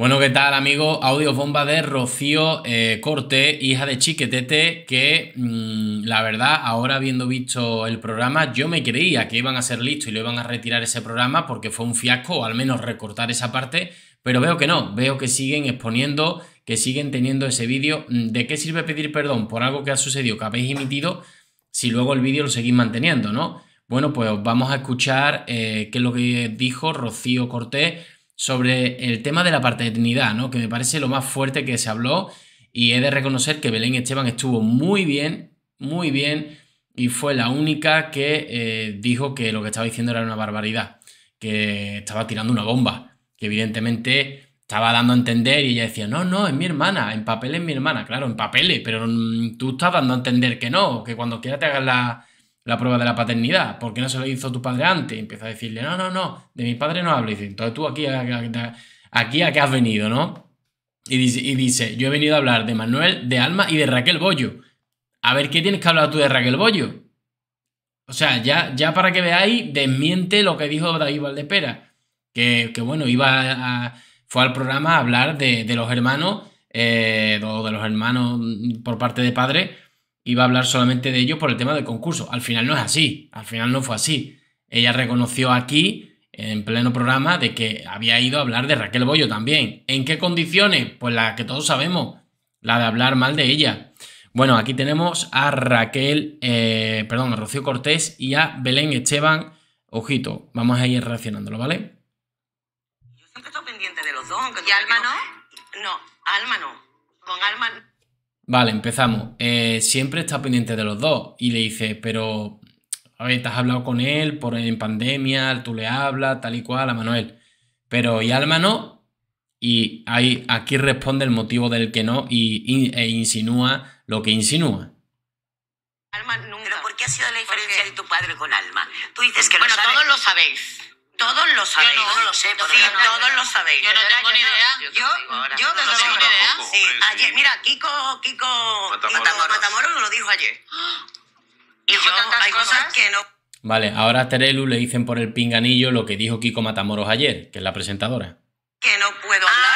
Bueno, ¿qué tal, amigo? Audio bomba de Rocío eh, Corte, hija de Chiquetete, que mm, la verdad, ahora habiendo visto el programa, yo me creía que iban a ser listos y lo iban a retirar ese programa porque fue un fiasco, o al menos recortar esa parte, pero veo que no, veo que siguen exponiendo, que siguen teniendo ese vídeo. Mm, ¿De qué sirve pedir perdón por algo que ha sucedido, que habéis emitido, si luego el vídeo lo seguís manteniendo, no? Bueno, pues vamos a escuchar eh, qué es lo que dijo Rocío Cortés sobre el tema de la paternidad, ¿no? Que me parece lo más fuerte que se habló y he de reconocer que Belén Esteban estuvo muy bien, muy bien y fue la única que eh, dijo que lo que estaba diciendo era una barbaridad, que estaba tirando una bomba, que evidentemente estaba dando a entender y ella decía, no, no, es mi hermana, en papel es mi hermana, claro, en papeles, pero mm, tú estás dando a entender que no, que cuando quiera te hagas la, la prueba de la paternidad, ¿por qué no se lo hizo tu padre antes? empieza a decirle, no, no, no, de mi padre no hablo. dice, entonces tú aquí, aquí a qué has venido, ¿no? Y dice, y dice, yo he venido a hablar de Manuel, de Alma y de Raquel Bollo. A ver, ¿qué tienes que hablar tú de Raquel Bollo? O sea, ya, ya para que veáis, desmiente lo que dijo David Valdepera. Que, que bueno, iba fue al programa a hablar de, los hermanos, de los hermanos eh, mm, por parte de padre, iba a hablar solamente de ellos por el tema del concurso. Al final no es así, al final no fue así. Ella reconoció aquí, en pleno programa, de que había ido a hablar de Raquel Bollo también. ¿En qué condiciones? Pues la que todos sabemos, la de hablar mal de ella. Bueno, aquí tenemos a Raquel, eh, perdón, a Rocío Cortés y a Belén Esteban. Ojito, vamos a ir reaccionándolo, ¿vale? Yo siempre estoy pendiente de los dos, ¿Y Alma no? No, Alma no. Con Alma Vale, empezamos. Eh, siempre está pendiente de los dos y le dice, pero, a has hablado con él por en pandemia, tú le hablas, tal y cual, a Manuel. Pero, ¿y Alma no? Y ahí, aquí responde el motivo del que no y, e insinúa lo que insinúa. Alma nunca. ¿Pero por qué ha sido la diferencia de tu padre con Alma? Tú dices que bueno, todos lo sabéis. Todos lo sabéis. Yo no, lo sé, todos lo sabéis. Yo no tengo ni idea. Yo, yo tengo tengo ni idea. ayer, mira, Kiko, Kiko Matamoros, Matamoros lo dijo ayer. Y yo, hay cosas que no... Vale, ahora a Terelu le dicen por el pinganillo lo que dijo Kiko Matamoros ayer, que es la presentadora. Que no puedo hablar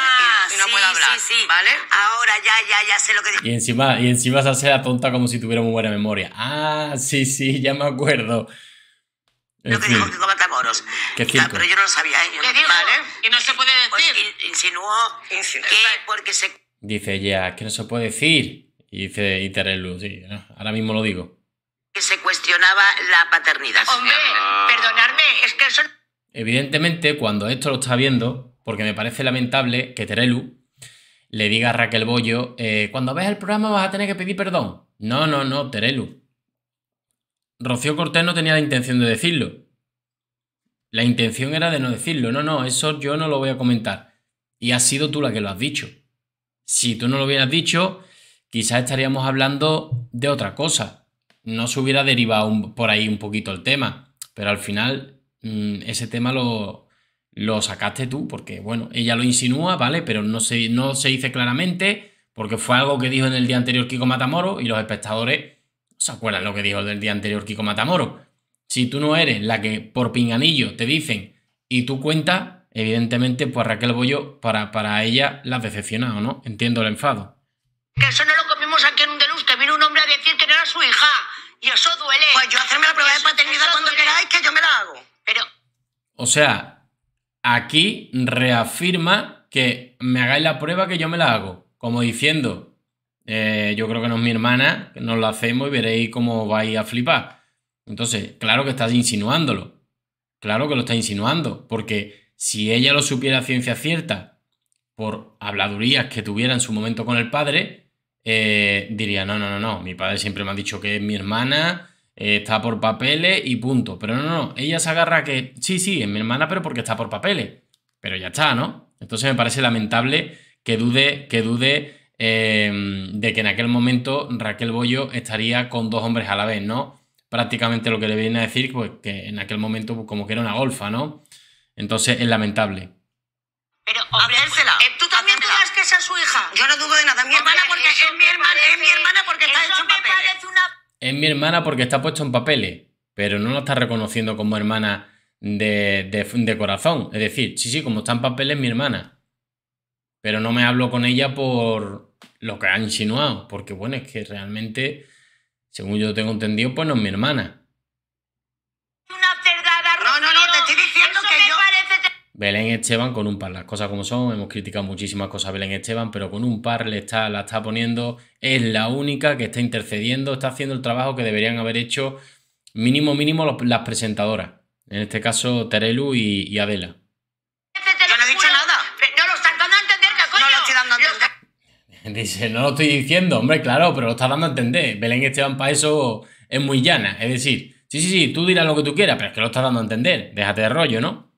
y ah, no sí, puedo hablar, sí, sí. ¿vale? Ahora ya, ya, ya sé lo que dice. Y encima, y encima se hace la tonta como si tuviera muy buena memoria. Ah, sí, sí, ya me acuerdo. Lo que dijo que pero yo no lo sabía. ¿eh? Vale. Y no se puede pues decir. insinuó que porque se... Dice ella, que no se puede decir. Y dice y Terelu, sí, ahora mismo lo digo. Que se cuestionaba la paternidad. Hombre, ah. perdonadme, es que eso... Evidentemente, cuando esto lo está viendo, porque me parece lamentable que Terelu le diga a Raquel Bollo, eh, cuando ves el programa vas a tener que pedir perdón. No, no, no, Terelu. Rocío Cortés no tenía la intención de decirlo. La intención era de no decirlo. No, no, eso yo no lo voy a comentar. Y has sido tú la que lo has dicho. Si tú no lo hubieras dicho, quizás estaríamos hablando de otra cosa. No se hubiera derivado por ahí un poquito el tema. Pero al final, mm, ese tema lo, lo sacaste tú, porque bueno, ella lo insinúa, ¿vale? Pero no se, no se dice claramente, porque fue algo que dijo en el día anterior Kiko Matamoro y los espectadores ¿Se acuerdan lo que dijo el día anterior Kiko Matamoro? Si tú no eres la que por pinganillo te dicen y tú cuentas, evidentemente, pues Raquel Bollo, para, para ella, la ha decepcionado, ¿no? Entiendo el enfado. Que eso no lo comimos aquí en un deluxe, que vino un hombre a decir que no era su hija. Y eso duele. Pues yo hacerme la prueba de paternidad cuando queráis, que yo me la hago. Pero... O sea, aquí reafirma que me hagáis la prueba que yo me la hago. Como diciendo, eh, yo creo que no es mi hermana, nos lo hacemos y veréis cómo vais a flipar. Entonces, claro que estás insinuándolo. Claro que lo está insinuando, porque si ella lo supiera a ciencia cierta por habladurías que tuviera en su momento con el padre, eh, diría, no, no, no, no, mi padre siempre me ha dicho que es mi hermana, eh, está por papeles y punto. Pero no, no, ella se agarra que, sí, sí, es mi hermana, pero porque está por papeles. Pero ya está, ¿no? Entonces me parece lamentable que dude, que dude Em, de que en aquel momento Raquel Bollo estaría con dos hombres a la vez, ¿no? Prácticamente lo que le viene a decir, pues que en aquel momento pues, como que era una golfa, ¿no? Entonces es lamentable. Pero, eh, ¿tú también dudas que sea su hija? Yo no dudo de nada. Mi pues hermana porque es mi hermana, es mi hermana porque está hecho en papeles. Es mi hermana porque está puesto en papeles, pero no lo está reconociendo como hermana de, de corazón. Es decir, sí, sí, como está en papeles, mi hermana pero no me hablo con ella por lo que ha insinuado, porque bueno, es que realmente, según yo tengo entendido, pues no es mi hermana. No, no, no, te estoy diciendo que Parece... Belén Esteban con un par, las cosas como son, hemos criticado muchísimas cosas a Belén Esteban, pero con un par le está, la está poniendo, es la única que está intercediendo, está haciendo el trabajo que deberían haber hecho mínimo, mínimo las presentadoras, en este caso Terelu y Adela. Dice, no lo estoy diciendo, hombre, claro, pero lo está dando a entender. Belén Esteban para eso es muy llana. Es decir, sí, sí, sí, tú dirás lo que tú quieras, pero es que lo está dando a entender. Déjate de rollo, ¿no?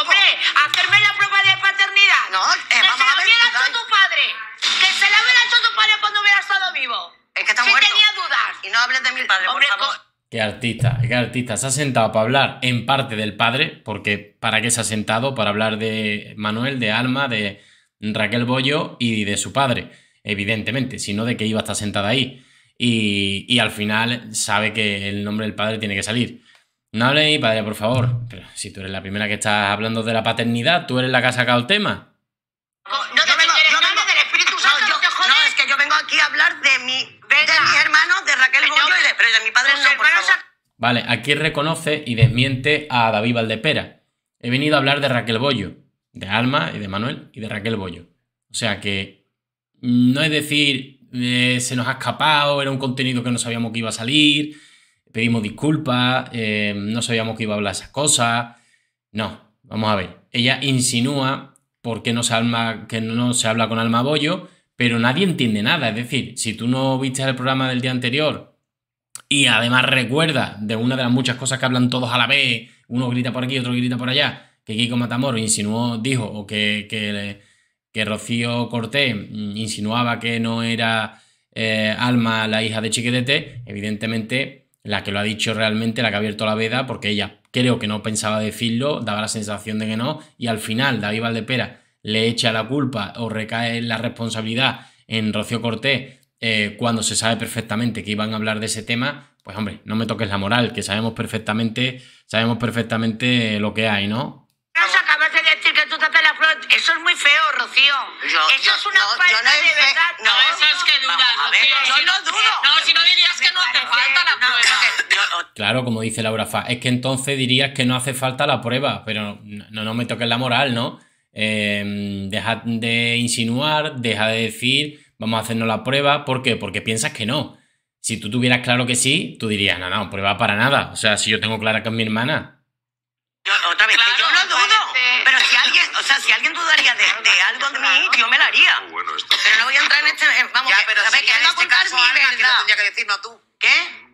hombre, hacerme la prueba de paternidad. No, vamos a ver. Que se la hubiera hecho tu padre. Que se la hubiera hecho tu padre cuando hubiera estado vivo. Es que está sí tenía dudas. Y no hables de mi padre, por favor. Qué artista, qué artista. Se ha sentado para hablar en parte del padre, porque ¿para qué se ha sentado? Para hablar de Manuel, de Alma, de, Raquel Bollo y de su padre, evidentemente, sino de que iba a estar sentada ahí. Y, al final sabe que el nombre del padre tiene que salir. No hable de padre, por favor. Pero si tú eres la primera que estás hablando de la paternidad, tú eres la que ha sacado el tema. No, te del Espíritu Santo, no, es que yo vengo aquí a hablar de, mi, de de Raquel Bollo, pero de mi padre Vale, aquí reconoce y desmiente a David Valdepera. He venido a hablar de Raquel Bollo de Alma y de Manuel y de Raquel Bollo. O sea que no es decir, eh, se nos ha escapado, era un contenido que no sabíamos que iba a salir, pedimos disculpas, eh, no sabíamos que iba a hablar esas cosas. No, vamos a ver. Ella insinúa por qué no se, alma, que no se habla con Alma Bollo, pero nadie entiende nada. Es decir, si tú no viste el programa del día anterior y además recuerda... de una de las muchas cosas que hablan todos a la vez, uno grita por aquí, otro grita por allá, que Kiko Matamoros insinuó, dijo, o que, que, Rocío Cortés mm, insinuaba que no era eh, Alma la hija de Chiquetete, evidentemente la que lo ha dicho realmente, la que ha abierto la veda, porque ella creo que no pensaba decirlo, daba la sensación de que no, y al final David Valdepera le echa la culpa o recae la responsabilidad en Rocío Cortés eh, cuando se sabe perfectamente que iban a hablar de ese tema, pues hombre, no me toques la moral, que sabemos perfectamente, sabemos perfectamente lo que hay, ¿no? Eso es muy feo, Rocío. eso es una no, no eso es que duda. Yo no dudo. No, si no dirías que no hace falta la prueba. Claro, como dice Laura Fa, es que entonces dirías que no hace falta la prueba, pero no, no me toques la moral, ¿no? Em, deja de insinuar, deja de decir, vamos a hacernos la prueba. ¿Por qué? Porque piensas que no. Si tú tuvieras claro que sí, tú dirías, no, no, prueba para nada. O sea, si yo tengo clara que es mi hermana. O sea, si alguien dudaría de, de algo de mí, yo me la haría. Oh, pero no voy a entrar en este. Eh, vamos, Ya, pero ¿sabes? Que en este contar caso mi que decir, no tú. ¿Qué?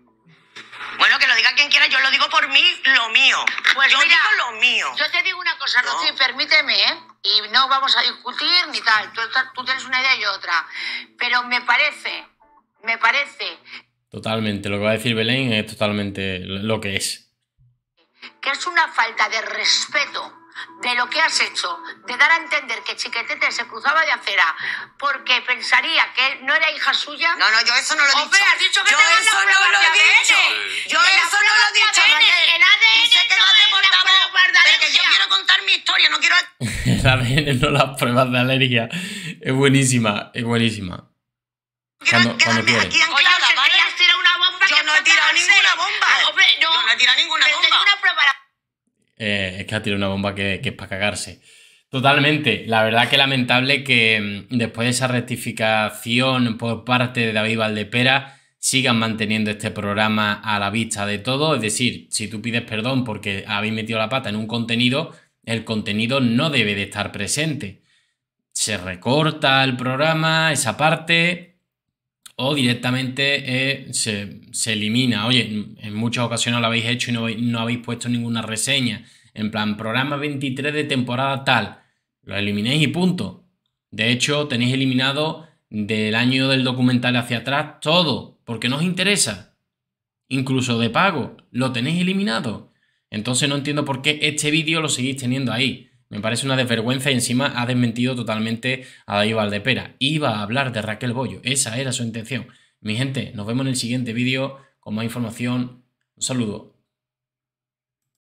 Bueno, que lo diga quien quiera, yo lo digo por mí, lo mío. Pues yo digo lo mío. Yo te digo una cosa, No. Rocío, permíteme, ¿eh? Y no vamos a discutir ni tal. Tú, tú tienes una idea y otra. Pero me parece, me parece Totalmente. Lo que va a decir Belén es totalmente lo que es. que es una falta de respeto de lo que has hecho, de dar a entender que Chiquetete se cruzaba de acera porque pensaría que no era hija suya. No, no, yo eso no lo he dicho. has dicho que yo eso no lo he dicho. Yo eso no lo he dicho. El ADN y sé que no hace portavoz, pero que yo quiero contar mi historia, no quiero... el ADN, no las pruebas de alergia. Es buenísima, es buenísima. Cuando, cuando quieres. una bomba yo no he tirado ninguna bomba. no. Yo no he tirado ninguna bomba. Eh, es que ha tirado una bomba que, que es para cagarse. Totalmente. La verdad que lamentable que mm, después de esa rectificación por parte de David Valdepera sigan manteniendo este programa a la vista de todo. Es decir, si tú pides perdón porque habéis metido la pata en un contenido, el contenido no debe de estar presente. Se recorta el programa, esa parte, o directamente eh, se, elimina. Oye, en muchas ocasiones lo habéis hecho y no, no, habéis puesto ninguna reseña. En plan, programa 23 de temporada tal. Lo eliminéis y punto. De hecho, tenéis eliminado del año del documental hacia atrás todo, porque no os interesa. Incluso de pago, lo tenéis eliminado. Entonces no entiendo por qué este vídeo lo seguís teniendo ahí. Me parece una desvergüenza y encima ha desmentido totalmente a David Valdepera. Iba a hablar de Raquel Bollo, esa era su intención. Mi gente, nos vemos en el siguiente vídeo con más información. Un saludo.